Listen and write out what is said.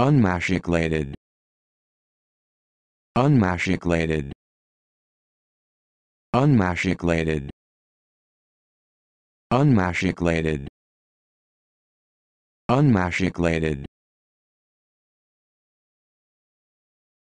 unmachiculated unmachiculated unmachiculated unmachiculated unmachiculated